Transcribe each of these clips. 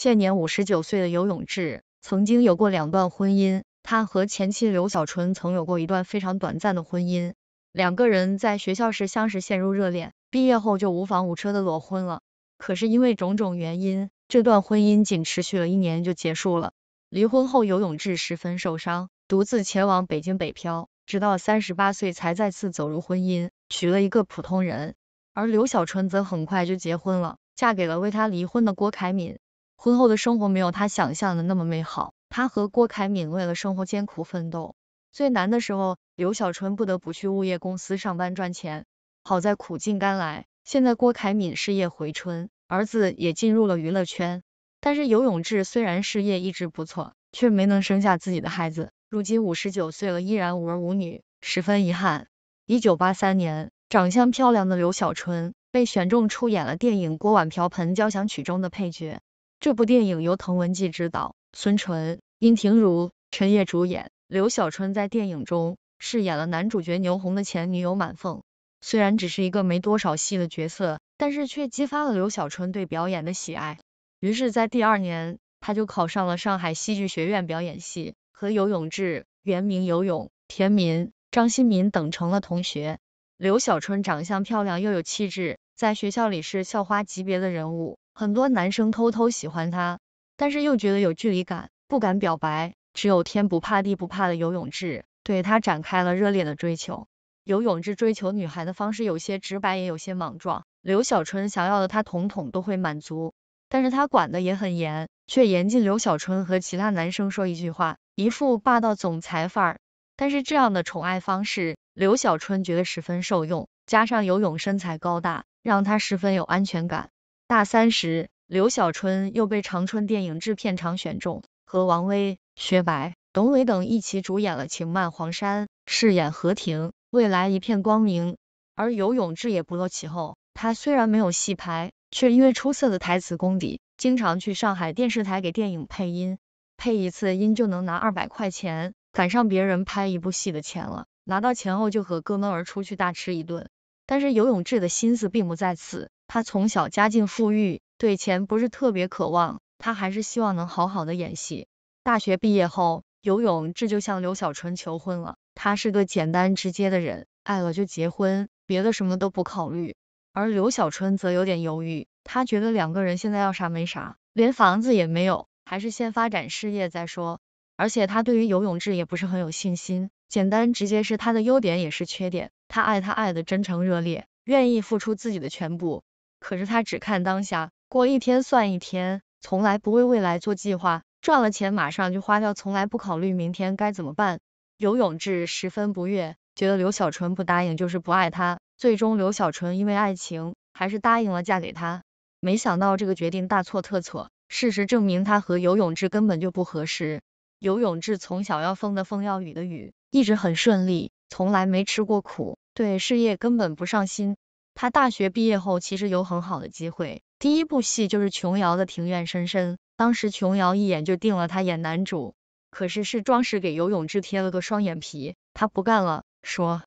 现年五十九岁的游永志曾经有过两段婚姻，他和前妻刘小春曾有过一段非常短暂的婚姻，两个人在学校时相识，陷入热恋，毕业后就无房无车的裸婚了。可是因为种种原因，这段婚姻仅持续了一年就结束了。离婚后，游永志十分受伤，独自前往北京北漂，直到三十八岁才再次走入婚姻，娶了一个普通人。而刘小春则很快就结婚了，嫁给了为他离婚的郭凯敏。婚后的生活没有他想象的那么美好，他和郭凯敏为了生活艰苦奋斗。最难的时候，刘小春不得不去物业公司上班赚钱。好在苦尽甘来，现在郭凯敏事业回春，儿子也进入了娱乐圈。但是游永志虽然事业一直不错，却没能生下自己的孩子，如今五十九岁了依然无儿无女，十分遗憾。一九八三年，长相漂亮的刘小春被选中出演了电影《锅碗瓢盆交响曲》中的配角。这部电影由滕文骥执导，孙淳、殷婷如、陈烨主演。刘小春在电影中饰演了男主角牛红的前女友满凤，虽然只是一个没多少戏的角色，但是却激发了刘小春对表演的喜爱。于是，在第二年，他就考上了上海戏剧学院表演系，和游永志（原名游泳）、田民、张新民等成了同学。刘小春长相漂亮又有气质，在学校里是校花级别的人物。很多男生偷偷喜欢她，但是又觉得有距离感，不敢表白。只有天不怕地不怕的游泳志对她展开了热烈的追求。游泳志追求女孩的方式有些直白，也有些莽撞。刘小春想要的他统统都会满足，但是他管的也很严，却严禁刘小春和其他男生说一句话，一副霸道总裁范儿。但是这样的宠爱方式，刘小春觉得十分受用。加上游泳身材高大，让他十分有安全感。大三时，刘晓春又被长春电影制片厂选中，和王威、薛白、董伟等一起主演了《情漫黄山》，饰演何婷，未来一片光明。而尤泳志也不落其后，他虽然没有戏拍，却因为出色的台词功底，经常去上海电视台给电影配音，配一次音就能拿二百块钱，赶上别人拍一部戏的钱了。拿到钱后就和哥们儿出去大吃一顿，但是尤泳志的心思并不在此。他从小家境富裕，对钱不是特别渴望，他还是希望能好好的演戏。大学毕业后，游永志就向刘小春求婚了。他是个简单直接的人，爱了就结婚，别的什么都不考虑。而刘小春则有点犹豫，他觉得两个人现在要啥没啥，连房子也没有，还是先发展事业再说。而且他对于游永志也不是很有信心，简单直接是他的优点也是缺点。他爱他爱的真诚热烈，愿意付出自己的全部。可是他只看当下，过一天算一天，从来不为未来做计划，赚了钱马上就花掉，从来不考虑明天该怎么办。游永志十分不悦，觉得刘小纯不答应就是不爱他。最终刘小纯因为爱情，还是答应了嫁给他。没想到这个决定大错特错，事实证明他和游永志根本就不合适。游永志从小要风的风要雨的雨，一直很顺利，从来没吃过苦，对事业根本不上心。他大学毕业后其实有很好的机会，第一部戏就是琼瑶的《庭院深深》，当时琼瑶一眼就定了他演男主，可是是壮士给游永志贴了个双眼皮，他不干了，说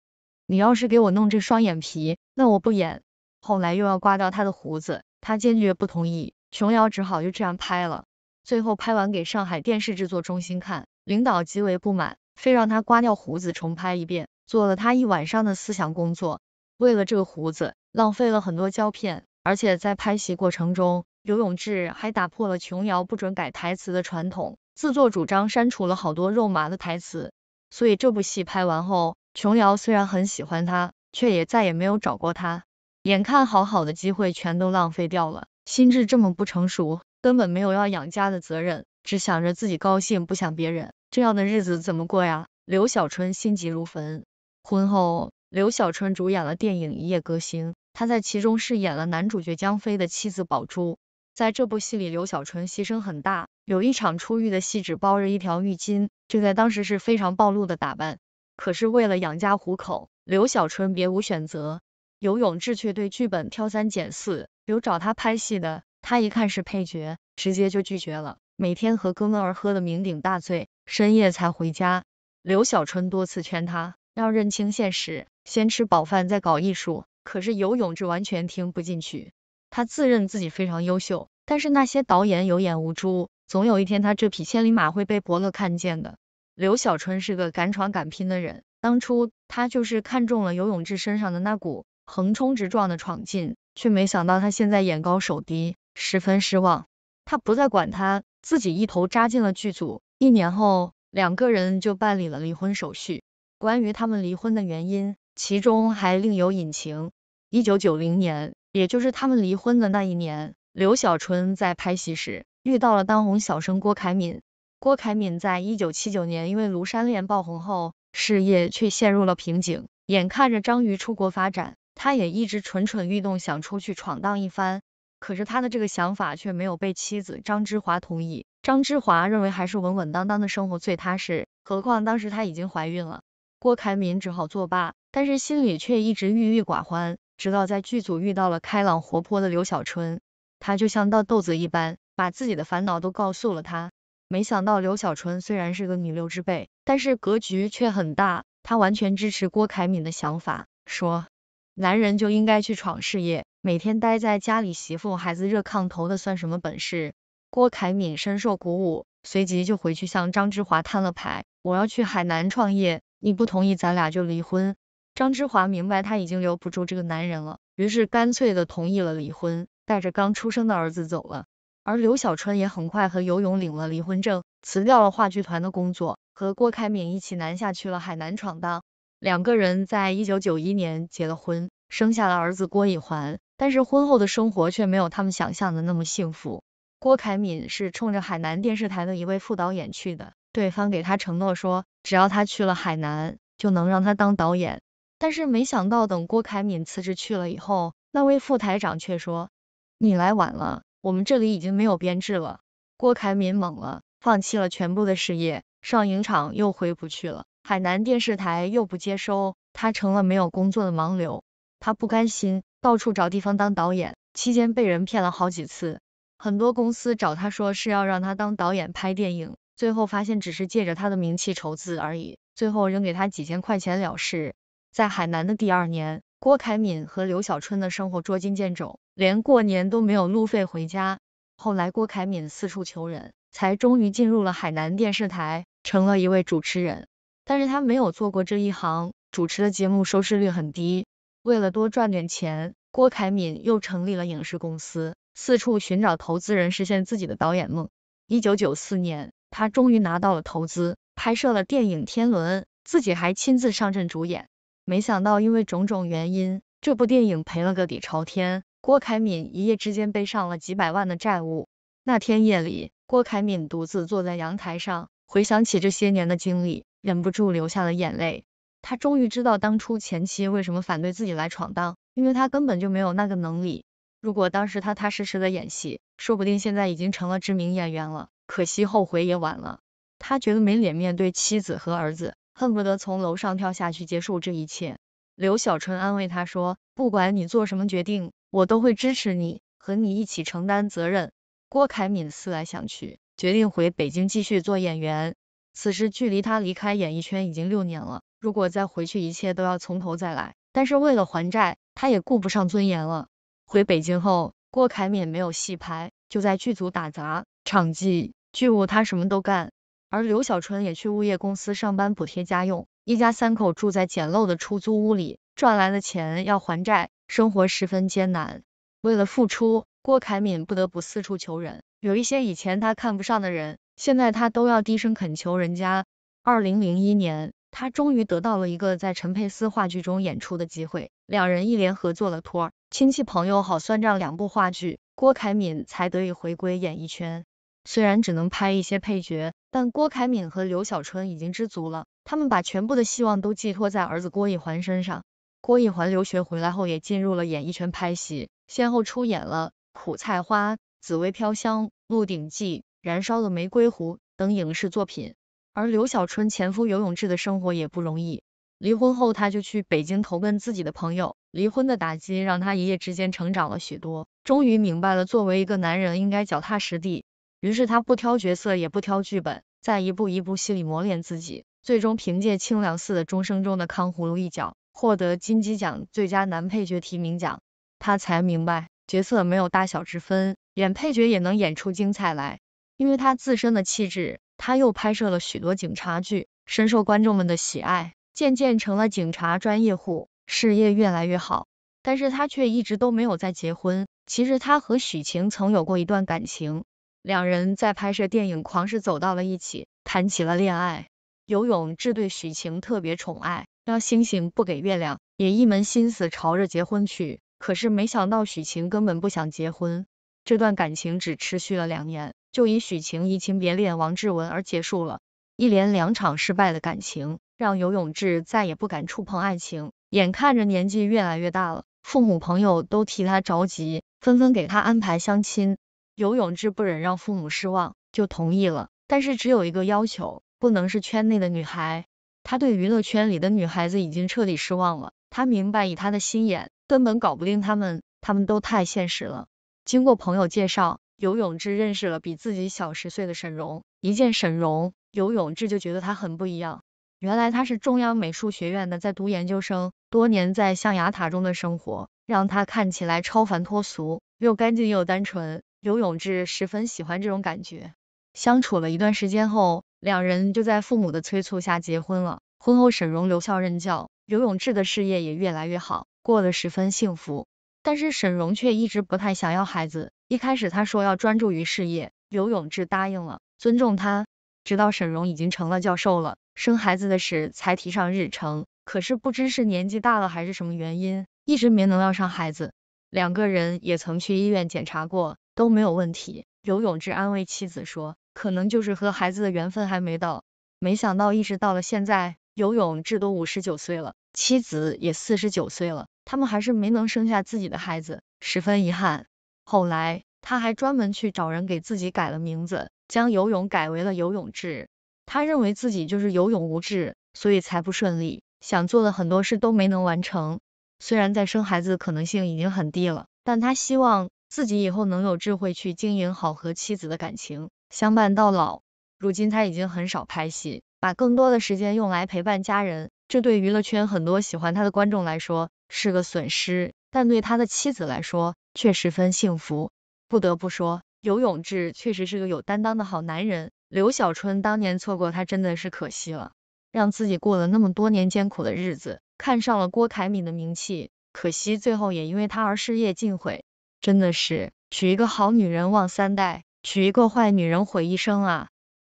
你要是给我弄这双眼皮，那我不演。后来又要刮掉他的胡子，他坚决不同意，琼瑶只好就这样拍了。最后拍完给上海电视制作中心看，领导极为不满，非让他刮掉胡子重拍一遍，做了他一晚上的思想工作，为了这个胡子。浪费了很多胶片，而且在拍戏过程中，刘永志还打破了琼瑶不准改台词的传统，自作主张删除了好多肉麻的台词。所以这部戏拍完后，琼瑶虽然很喜欢他，却也再也没有找过他。眼看好好的机会全都浪费掉了，心智这么不成熟，根本没有要养家的责任，只想着自己高兴，不想别人，这样的日子怎么过呀？刘小春心急如焚。婚后，刘小春主演了电影《一夜歌星》。他在其中饰演了男主角江飞的妻子宝珠，在这部戏里，刘小春牺牲很大，有一场出狱的戏只包着一条浴巾，这在当时是非常暴露的打扮。可是为了养家糊口，刘小春别无选择。刘永志却对剧本挑三拣四，有找他拍戏的，他一看是配角，直接就拒绝了。每天和哥们儿喝的酩酊大醉，深夜才回家。刘小春多次劝他要认清现实，先吃饱饭再搞艺术。可是游永志完全听不进去，他自认自己非常优秀，但是那些导演有眼无珠，总有一天他这匹千里马会被伯乐看见的。刘小春是个敢闯敢拼的人，当初他就是看中了游永志身上的那股横冲直撞的闯劲，却没想到他现在眼高手低，十分失望。他不再管他，自己一头扎进了剧组，一年后两个人就办理了离婚手续。关于他们离婚的原因。其中还另有隐情。一九九零年，也就是他们离婚的那一年，刘晓春在拍戏时遇到了当红小生郭凯敏。郭凯敏在一九七九年因为庐山恋爆红后，事业却陷入了瓶颈，眼看着张瑜出国发展，他也一直蠢蠢欲动，想出去闯荡一番。可是他的这个想法却没有被妻子张芝华同意。张芝华认为还是稳稳当当的生活最踏实，何况当时她已经怀孕了。郭凯敏只好作罢，但是心里却一直郁郁寡欢。直到在剧组遇到了开朗活泼的刘小春，他就像倒豆子一般，把自己的烦恼都告诉了他。没想到刘小春虽然是个女流之辈，但是格局却很大，他完全支持郭凯敏的想法，说男人就应该去闯事业，每天待在家里媳妇孩子热炕头的算什么本事？郭凯敏深受鼓舞，随即就回去向张芝华摊了牌，我要去海南创业。你不同意，咱俩就离婚。张芝华明白他已经留不住这个男人了，于是干脆的同意了离婚，带着刚出生的儿子走了。而刘小春也很快和游勇领了离婚证，辞掉了话剧团的工作，和郭开敏一起南下去了海南闯荡。两个人在一九九一年结了婚，生下了儿子郭以环。但是婚后的生活却没有他们想象的那么幸福。郭凯敏是冲着海南电视台的一位副导演去的。对方给他承诺说，只要他去了海南，就能让他当导演。但是没想到，等郭凯敏辞职去了以后，那位副台长却说，你来晚了，我们这里已经没有编制了。郭凯敏懵了，放弃了全部的事业，上影厂又回不去了，海南电视台又不接收，他成了没有工作的盲流。他不甘心，到处找地方当导演，期间被人骗了好几次，很多公司找他说是要让他当导演拍电影。最后发现只是借着他的名气筹资而已，最后扔给他几千块钱了事。在海南的第二年，郭凯敏和刘小春的生活捉襟见肘，连过年都没有路费回家。后来郭凯敏四处求人，才终于进入了海南电视台，成了一位主持人。但是他没有做过这一行，主持的节目收视率很低。为了多赚点钱，郭凯敏又成立了影视公司，四处寻找投资人实现自己的导演梦。一九九四年。他终于拿到了投资，拍摄了电影《天伦》，自己还亲自上阵主演。没想到因为种种原因，这部电影赔了个底朝天，郭凯敏一夜之间背上了几百万的债务。那天夜里，郭凯敏独自坐在阳台上，回想起这些年的经历，忍不住流下了眼泪。他终于知道当初前妻为什么反对自己来闯荡，因为他根本就没有那个能力。如果当时踏踏实实的演戏，说不定现在已经成了知名演员了。可惜后悔也晚了，他觉得没脸面对妻子和儿子，恨不得从楼上跳下去结束这一切。刘小春安慰他说，不管你做什么决定，我都会支持你，和你一起承担责任。郭凯敏思来想去，决定回北京继续做演员。此时距离他离开演艺圈已经六年了，如果再回去，一切都要从头再来。但是为了还债，他也顾不上尊严了。回北京后，郭凯敏没有戏拍，就在剧组打杂、场记。巨物他什么都干，而刘小春也去物业公司上班补贴家用，一家三口住在简陋的出租屋里，赚来的钱要还债，生活十分艰难。为了复出，郭凯敏不得不四处求人，有一些以前他看不上的人，现在他都要低声恳求人家。二零零一年，他终于得到了一个在陈佩斯话剧中演出的机会，两人一连合作了托儿、亲戚朋友好算账两部话剧，郭凯敏才得以回归演艺圈。虽然只能拍一些配角，但郭凯敏和刘小春已经知足了。他们把全部的希望都寄托在儿子郭一环身上。郭一环留学回来后，也进入了演艺圈拍戏，先后出演了《苦菜花》、《紫薇飘香》、《鹿鼎记》、《燃烧的玫瑰湖》等影视作品。而刘小春前夫刘永志的生活也不容易。离婚后，他就去北京投奔自己的朋友。离婚的打击让他一夜之间成长了许多，终于明白了作为一个男人应该脚踏实地。于是他不挑角色，也不挑剧本，在一步一步戏里磨练自己，最终凭借《清凉寺的钟声》中的康葫芦一角获得金鸡奖最佳男配角提名奖。他才明白，角色没有大小之分，演配角也能演出精彩来。因为他自身的气质，他又拍摄了许多警察剧，深受观众们的喜爱，渐渐成了警察专业户，事业越来越好。但是他却一直都没有再结婚。其实他和许晴曾有过一段感情。两人在拍摄电影《狂是走到了一起，谈起了恋爱。游永志对许晴特别宠爱，让星星不给月亮，也一门心思朝着结婚去。可是没想到许晴根本不想结婚，这段感情只持续了两年，就以许晴移情别恋王志文而结束了。一连两场失败的感情，让游永志再也不敢触碰爱情。眼看着年纪越来越大了，父母朋友都替他着急，纷纷给他安排相亲。游永志不忍让父母失望，就同意了，但是只有一个要求，不能是圈内的女孩。他对娱乐圈里的女孩子已经彻底失望了，他明白以他的心眼，根本搞不定他们，他们都太现实了。经过朋友介绍，游永志认识了比自己小十岁的沈荣。一见沈荣，游永志就觉得他很不一样。原来他是中央美术学院的，在读研究生。多年在象牙塔中的生活，让他看起来超凡脱俗，又干净又单纯。刘永志十分喜欢这种感觉，相处了一段时间后，两人就在父母的催促下结婚了。婚后沈荣留校任教，刘永志的事业也越来越好，过得十分幸福。但是沈荣却一直不太想要孩子，一开始他说要专注于事业，刘永志答应了，尊重他。直到沈荣已经成了教授了，生孩子的事才提上日程。可是不知是年纪大了还是什么原因，一直没能要上孩子。两个人也曾去医院检查过。都没有问题，游泳志安慰妻子说，可能就是和孩子的缘分还没到。没想到一直到了现在，游泳志都五十九岁了，妻子也四十九岁了，他们还是没能生下自己的孩子，十分遗憾。后来他还专门去找人给自己改了名字，将游泳改为了游泳志。他认为自己就是游泳无志，所以才不顺利，想做的很多事都没能完成。虽然在生孩子的可能性已经很低了，但他希望。自己以后能有智慧去经营好和妻子的感情，相伴到老。如今他已经很少拍戏，把更多的时间用来陪伴家人，这对娱乐圈很多喜欢他的观众来说是个损失，但对他的妻子来说却十分幸福。不得不说，刘永志确实是个有担当的好男人。刘小春当年错过他真的是可惜了，让自己过了那么多年艰苦的日子，看上了郭凯敏的名气，可惜最后也因为他而事业尽毁。真的是，娶一个好女人旺三代，娶一个坏女人毁一生啊！